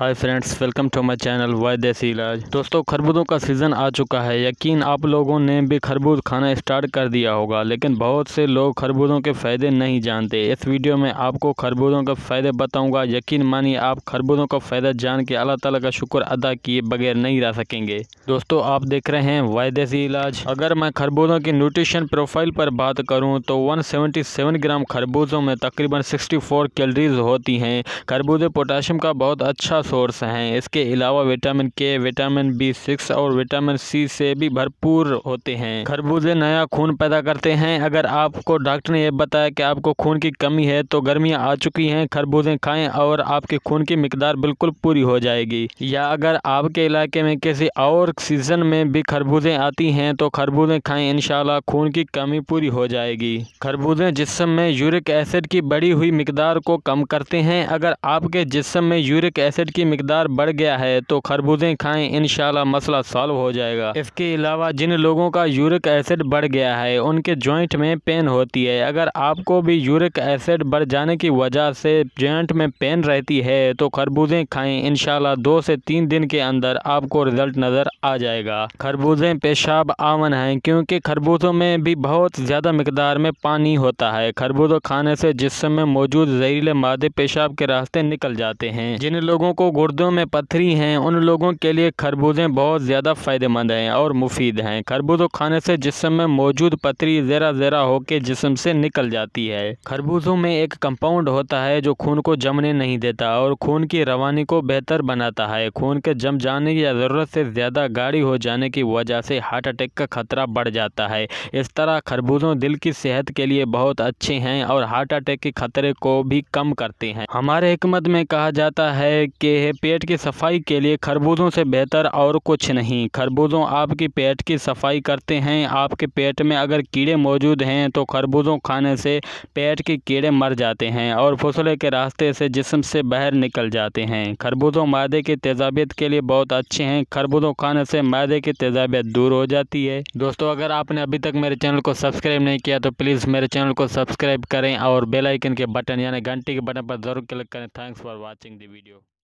hi friends welcome to my channel वाई देसी इलाज दोस्तों खरबूजों का सीज़न आ चुका है यकीन आप लोगों ने भी खरबूज खाना स्टार्ट कर दिया होगा लेकिन बहुत से लोग खरबूजों के फ़ायदे नहीं जानते इस वीडियो में आपको खरबूजों के फ़ायदे बताऊंगा यकीन मानिए आप खरबूजों का फ़ायदा जान के अल्लाह तला का शुक्र अदा किए बगैर नहीं रह सकेंगे दोस्तों आप देख रहे हैं वाई देसी इलाज अगर मैं खरबूजों की न्यूट्रिशन प्रोफाइल पर बात करूँ तो वन ग्राम खरबूजों में तकरीबन सिक्सटी कैलरीज होती हैं खरबूजे पोटाशियम का बहुत अच्छा सोर्स हैं इसके अलावा vitamin K vitamin B six और विटामिन सी से भी भरपूर होते हैं खरबूजे नया खून पैदा करते हैं अगर आपको डॉक्टर ने यह बताया कि आपको खून की कमी है तो गर्मियाँ आ चुकी हैं खरबूजे खाएं और आपके खून की मकदार बिल्कुल पूरी हो जाएगी या अगर आपके इलाके में किसी और सीज़न में भी खरबूजें आती हैं तो खरबूजें खाएं इन खून की कमी पूरी हो जाएगी खरबूजे जिसम में यूरिक एसिड की बढ़ी हुई मकदार को कम करते हैं अगर आपके जिसम में यूरिक एसिड की मकदार बढ़ गया है तो खरबूजे खाएं इन मसला सॉल्व हो जाएगा इसके अलावा जिन लोगों का यूरिक एसिड बढ़ गया है उनके जॉइंट में पेन होती है अगर आपको भी यूरिक एसिड बढ़ जाने की वजह से जॉइंट में पेन रहती है तो खरबूजे खाएं इन दो से तीन दिन के अंदर आपको रिजल्ट नज़र आ जाएगा खरबूजे पेशाब आवन है क्योंकि खरबूजों में भी बहुत ज़्यादा मकदार में पानी होता है खरबूजों खाने से जिसम में मौजूद जहरीले मादे पेशाब के रास्ते निकल जाते हैं जिन लोगों को को गुर्दों में पथरी हैं उन लोगों के लिए खरबूजें बहुत ज़्यादा फ़ायदेमंद हैं और मुफीद हैं खरबूजों खाने से जिसम में मौजूद पथरी ज़रा ज़रा होकर जिसम से निकल जाती है खरबूजों में एक कंपाउंड होता है जो खून को जमने नहीं देता और खून की रवानी को बेहतर बनाता है खून के जम जाने या ज़रूरत से ज़्यादा गाढ़ी हो जाने की वजह से हार्ट अटैक का खतरा बढ़ जाता है इस तरह खरबूजों दिल की सेहत के लिए बहुत अच्छे हैं और हार्ट अटैक के खतरे को भी कम करते हैं हमारे हमत में कहा जाता है कि है पेट की सफाई के लिए खरबूजों से बेहतर और कुछ नहीं खरबूजों आपकी पेट की सफाई करते हैं आपके पेट में अगर कीड़े मौजूद हैं तो खरबूजों खाने से पेट के कीड़े मर जाते हैं और फसलें के रास्ते से जिसम से बाहर निकल जाते हैं खरबूजों मैदे की तेजाबियत के लिए बहुत अच्छे हैं खरबूजों खाने से मैदे की तेजाबियत दूर हो जाती है दोस्तों अगर आपने अभी तक मेरे चैनल को सब्सक्राइब नहीं किया तो प्लीज़ मेरे चैनल को सब्सक्राइब करें और बेलाइकन के बटन यानी घंटी के बटन पर जरूर क्लिक करें thanks for watching the video